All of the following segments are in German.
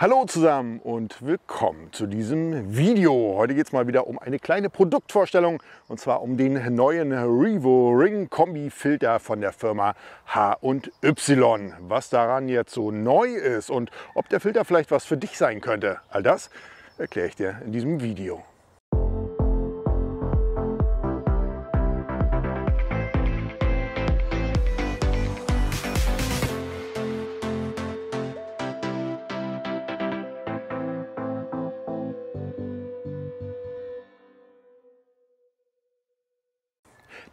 Hallo zusammen und willkommen zu diesem Video. Heute geht es mal wieder um eine kleine Produktvorstellung und zwar um den neuen Revo Ring Kombi Filter von der Firma H&Y. Was daran jetzt so neu ist und ob der Filter vielleicht was für dich sein könnte, all das erkläre ich dir in diesem Video.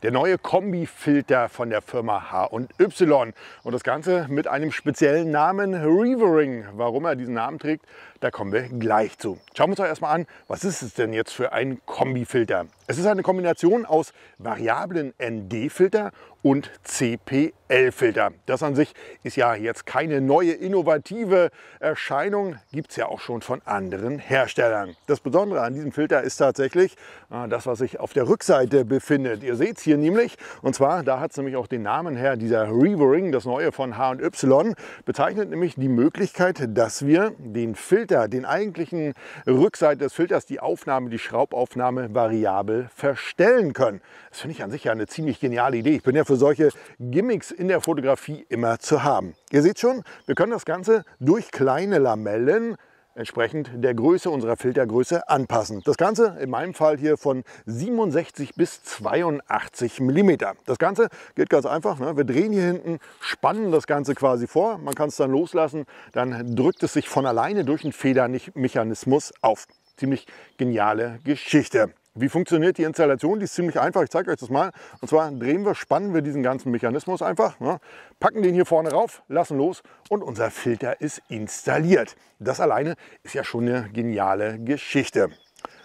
der neue Kombifilter von der Firma H&Y. Und das Ganze mit einem speziellen Namen Revering. Warum er diesen Namen trägt, da kommen wir gleich zu. Schauen wir uns doch erstmal an, was ist es denn jetzt für ein Kombifilter? Es ist eine Kombination aus variablen ND-Filter und CPL-Filter. Das an sich ist ja jetzt keine neue innovative Erscheinung, gibt es ja auch schon von anderen Herstellern. Das Besondere an diesem Filter ist tatsächlich äh, das, was sich auf der Rückseite befindet. Ihr seht es hier nämlich, und zwar, da hat es nämlich auch den Namen her, dieser Revering, das neue von H&Y, bezeichnet nämlich die Möglichkeit, dass wir den Filter, den eigentlichen Rückseite des Filters, die Aufnahme, die Schraubaufnahme variabel verstellen können. Das finde ich an sich ja eine ziemlich geniale Idee. Ich bin ja für solche Gimmicks in der Fotografie immer zu haben. Ihr seht schon, wir können das Ganze durch kleine Lamellen entsprechend der Größe unserer Filtergröße anpassen. Das Ganze in meinem Fall hier von 67 bis 82 mm. Das Ganze geht ganz einfach. Ne? Wir drehen hier hinten, spannen das Ganze quasi vor. Man kann es dann loslassen. Dann drückt es sich von alleine durch den Federmechanismus auf. Ziemlich geniale Geschichte. Wie funktioniert die Installation? Die ist ziemlich einfach, ich zeige euch das mal. Und zwar drehen wir, spannen wir diesen ganzen Mechanismus einfach, ne? packen den hier vorne rauf, lassen los und unser Filter ist installiert. Das alleine ist ja schon eine geniale Geschichte.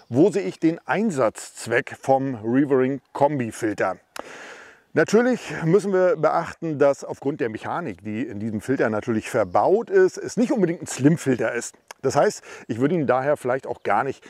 Wo sehe ich den Einsatzzweck vom Revering Kombi Filter? Natürlich müssen wir beachten, dass aufgrund der Mechanik, die in diesem Filter natürlich verbaut ist, es nicht unbedingt ein Slim-Filter ist. Das heißt, ich würde ihn daher vielleicht auch gar nicht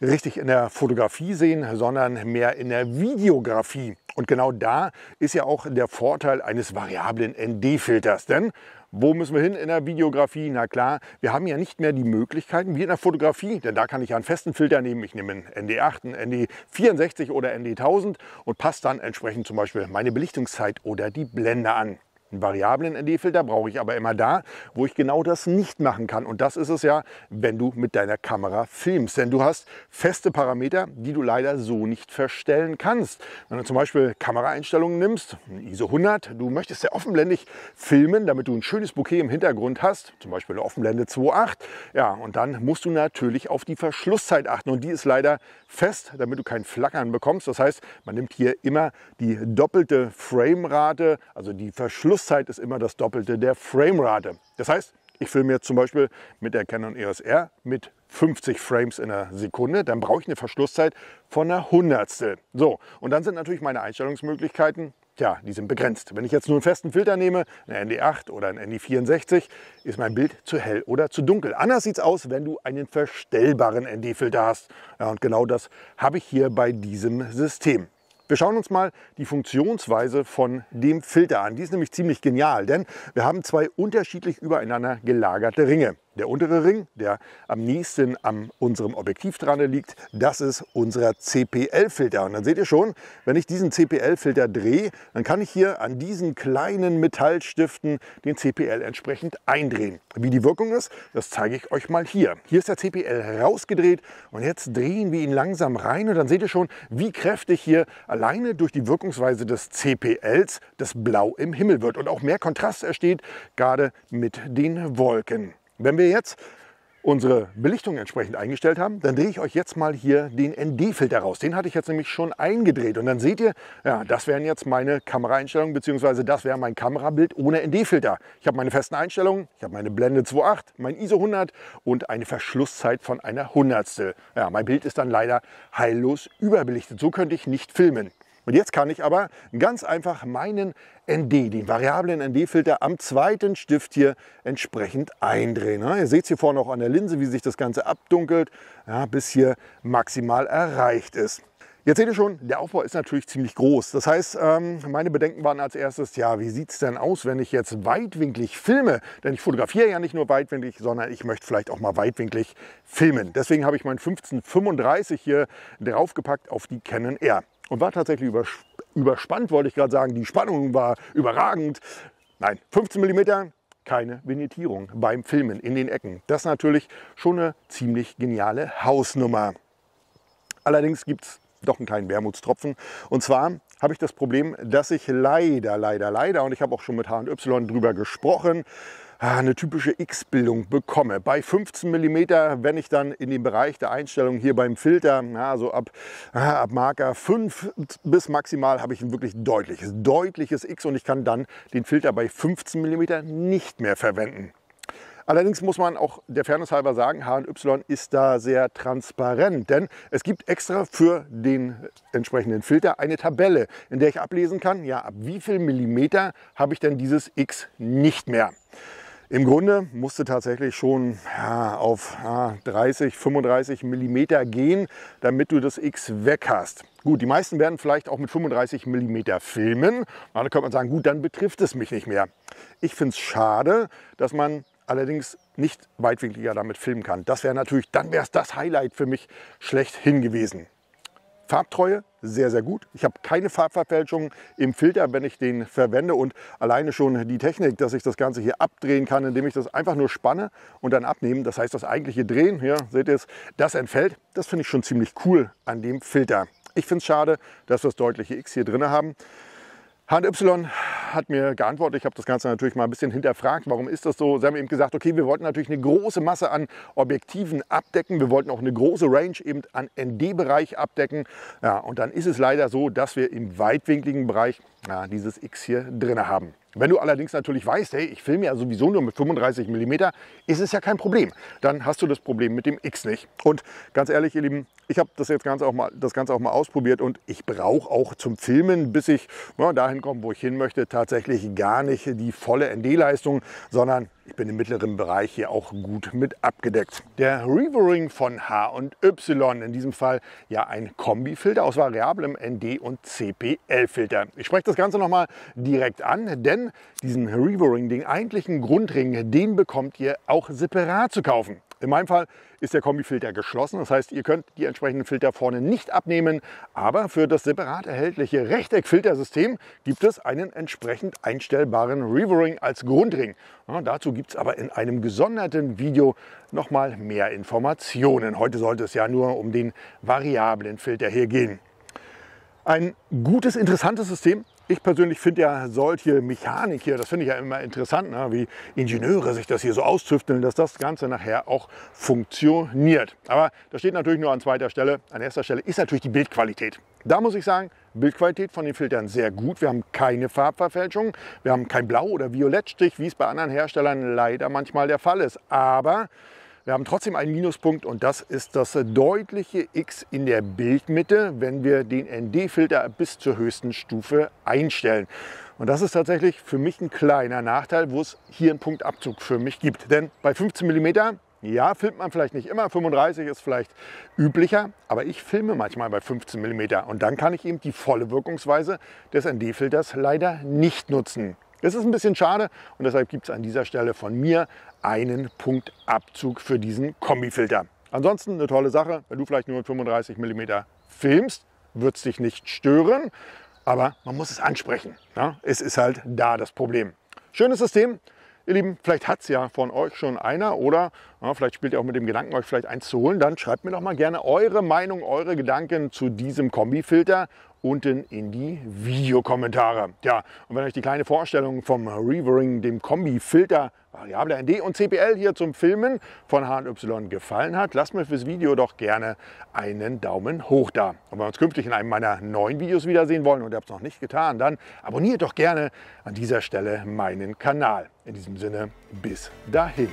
richtig in der Fotografie sehen, sondern mehr in der Videografie. Und genau da ist ja auch der Vorteil eines variablen ND-Filters. Denn wo müssen wir hin in der Videografie? Na klar, wir haben ja nicht mehr die Möglichkeiten wie in der Fotografie, denn da kann ich ja einen festen Filter nehmen. Ich nehme einen ND8, einen ND64 oder ND1000 und passe dann entsprechend zum Beispiel meine Belichtungszeit oder die Blende an. Einen variablen ND-Filter brauche ich aber immer da, wo ich genau das nicht machen kann. Und das ist es ja, wenn du mit deiner Kamera filmst. Denn du hast feste Parameter, die du leider so nicht verstellen kannst. Wenn du zum Beispiel Kameraeinstellungen nimmst, ISO 100, du möchtest ja offenblendig filmen, damit du ein schönes Bouquet im Hintergrund hast, zum Beispiel eine Offenblende 2.8. Ja, und dann musst du natürlich auf die Verschlusszeit achten. Und die ist leider fest, damit du kein Flackern bekommst. Das heißt, man nimmt hier immer die doppelte Framerate, also die Verschlusszeit Schusszeit ist immer das Doppelte der Framerate. Das heißt, ich filme jetzt zum Beispiel mit der Canon EOS R mit 50 Frames in der Sekunde, dann brauche ich eine Verschlusszeit von einer Hundertstel. So, und dann sind natürlich meine Einstellungsmöglichkeiten, ja, die sind begrenzt. Wenn ich jetzt nur einen festen Filter nehme, eine ND8 oder ein ND64, ist mein Bild zu hell oder zu dunkel. Anders sieht es aus, wenn du einen verstellbaren ND-Filter hast. Ja, und genau das habe ich hier bei diesem System. Wir schauen uns mal die Funktionsweise von dem Filter an. Die ist nämlich ziemlich genial, denn wir haben zwei unterschiedlich übereinander gelagerte Ringe. Der untere Ring, der am nächsten an unserem Objektiv dran liegt, das ist unser CPL-Filter. Und dann seht ihr schon, wenn ich diesen CPL-Filter drehe, dann kann ich hier an diesen kleinen Metallstiften den CPL entsprechend eindrehen. Wie die Wirkung ist, das zeige ich euch mal hier. Hier ist der CPL rausgedreht und jetzt drehen wir ihn langsam rein und dann seht ihr schon, wie kräftig hier alleine durch die Wirkungsweise des CPLs das Blau im Himmel wird und auch mehr Kontrast entsteht, gerade mit den Wolken. Wenn wir jetzt unsere Belichtung entsprechend eingestellt haben, dann drehe ich euch jetzt mal hier den ND-Filter raus. Den hatte ich jetzt nämlich schon eingedreht und dann seht ihr, ja, das wären jetzt meine Kameraeinstellungen bzw. das wäre mein Kamerabild ohne ND-Filter. Ich habe meine festen Einstellungen, ich habe meine Blende 2.8, mein ISO 100 und eine Verschlusszeit von einer Hundertstel. Ja, mein Bild ist dann leider heillos überbelichtet. So könnte ich nicht filmen. Und jetzt kann ich aber ganz einfach meinen ND, den variablen ND-Filter am zweiten Stift hier entsprechend eindrehen. Ihr seht es hier vorne auch an der Linse, wie sich das Ganze abdunkelt, ja, bis hier maximal erreicht ist. Jetzt seht ihr schon, der Aufbau ist natürlich ziemlich groß. Das heißt, ähm, meine Bedenken waren als erstes, ja, wie sieht es denn aus, wenn ich jetzt weitwinklig filme? Denn ich fotografiere ja nicht nur weitwinklig, sondern ich möchte vielleicht auch mal weitwinklig filmen. Deswegen habe ich meinen 1535 hier draufgepackt auf die Canon R und war tatsächlich übers überspannt, wollte ich gerade sagen. Die Spannung war überragend. Nein, 15 mm, keine Vignettierung beim Filmen in den Ecken. Das ist natürlich schon eine ziemlich geniale Hausnummer. Allerdings gibt es doch einen kleinen Wermutstropfen. Und zwar habe ich das Problem, dass ich leider, leider, leider, und ich habe auch schon mit H&Y drüber gesprochen, Ah, eine typische X-Bildung bekomme. Bei 15 mm, wenn ich dann in den Bereich der Einstellung hier beim Filter, ja, so ab, ah, ab Marker 5 bis maximal, habe ich ein wirklich deutliches, deutliches X und ich kann dann den Filter bei 15 mm nicht mehr verwenden. Allerdings muss man auch der Fairness halber sagen, H&Y ist da sehr transparent, denn es gibt extra für den entsprechenden Filter eine Tabelle, in der ich ablesen kann, ja, ab wie viel Millimeter habe ich denn dieses X nicht mehr. Im Grunde musste tatsächlich schon ja, auf ja, 30, 35 mm gehen, damit du das X weg hast. Gut, die meisten werden vielleicht auch mit 35 mm filmen. Na, dann könnte man sagen, gut, dann betrifft es mich nicht mehr. Ich finde es schade, dass man allerdings nicht weitwinkliger damit filmen kann. Das wäre natürlich, dann wäre es das Highlight für mich schlechthin gewesen. Farbtreue sehr, sehr gut. Ich habe keine Farbverfälschung im Filter, wenn ich den verwende. Und alleine schon die Technik, dass ich das Ganze hier abdrehen kann, indem ich das einfach nur spanne und dann abnehme. Das heißt, das eigentliche Drehen, hier seht ihr es, das entfällt. Das finde ich schon ziemlich cool an dem Filter. Ich finde es schade, dass wir das deutliche X hier drin haben. HY hat mir geantwortet, ich habe das Ganze natürlich mal ein bisschen hinterfragt, warum ist das so? Sie haben eben gesagt, okay, wir wollten natürlich eine große Masse an Objektiven abdecken, wir wollten auch eine große Range eben an ND-Bereich abdecken. Ja, und dann ist es leider so, dass wir im weitwinkligen Bereich ja, dieses X hier drin haben. Wenn du allerdings natürlich weißt, hey, ich filme ja sowieso nur mit 35 mm, ist es ja kein Problem. Dann hast du das Problem mit dem X nicht. Und ganz ehrlich, ihr Lieben, ich habe das jetzt ganz auch mal, das Ganze auch mal ausprobiert und ich brauche auch zum Filmen, bis ich ja, dahin komme, wo ich hin möchte, tatsächlich gar nicht die volle ND-Leistung, sondern ich bin im mittleren Bereich hier auch gut mit abgedeckt. Der Reverbering von HY, in diesem Fall ja ein Kombifilter aus variablem ND- und CPL-Filter. Ich spreche das Ganze nochmal direkt an, denn diesen Reverbering, den eigentlichen Grundring, den bekommt ihr auch separat zu kaufen. In meinem Fall ist der Kombifilter geschlossen, das heißt, ihr könnt die entsprechenden Filter vorne nicht abnehmen, aber für das separat erhältliche Rechteckfiltersystem gibt es einen entsprechend einstellbaren Revering als Grundring. Ja, dazu gibt es aber in einem gesonderten Video nochmal mehr Informationen. Heute sollte es ja nur um den variablen Filter hier gehen. Ein gutes, interessantes System ich persönlich finde ja solche Mechanik hier, das finde ich ja immer interessant, ne? wie Ingenieure sich das hier so austüfteln, dass das Ganze nachher auch funktioniert. Aber das steht natürlich nur an zweiter Stelle. An erster Stelle ist natürlich die Bildqualität. Da muss ich sagen, Bildqualität von den Filtern sehr gut. Wir haben keine Farbverfälschung, wir haben kein Blau- oder Violettstich, wie es bei anderen Herstellern leider manchmal der Fall ist. Aber wir haben trotzdem einen Minuspunkt und das ist das deutliche X in der Bildmitte, wenn wir den ND-Filter bis zur höchsten Stufe einstellen. Und das ist tatsächlich für mich ein kleiner Nachteil, wo es hier einen Punktabzug für mich gibt. Denn bei 15 mm ja, filmt man vielleicht nicht immer, 35 ist vielleicht üblicher, aber ich filme manchmal bei 15 mm und dann kann ich eben die volle Wirkungsweise des ND-Filters leider nicht nutzen. Das ist ein bisschen schade und deshalb gibt es an dieser Stelle von mir einen Punktabzug für diesen Kombifilter. Ansonsten eine tolle Sache, wenn du vielleicht nur mit 35 mm filmst, wird es dich nicht stören, aber man muss es ansprechen. Ne? Es ist halt da das Problem. Schönes System, Ihr Lieben, vielleicht hat es ja von euch schon einer oder ja, vielleicht spielt ihr auch mit dem Gedanken, euch vielleicht eins zu holen. Dann schreibt mir doch mal gerne eure Meinung, eure Gedanken zu diesem Kombifilter unten in die Videokommentare. Ja, und wenn euch die kleine Vorstellung vom Revering, dem Kombifilter, Variable ND und CPL hier zum Filmen von HY gefallen hat, lasst mir fürs Video doch gerne einen Daumen hoch da. Und wenn wir uns künftig in einem meiner neuen Videos wiedersehen wollen und ihr habt es noch nicht getan, dann abonniert doch gerne an dieser Stelle meinen Kanal. In diesem Sinne, bis dahin.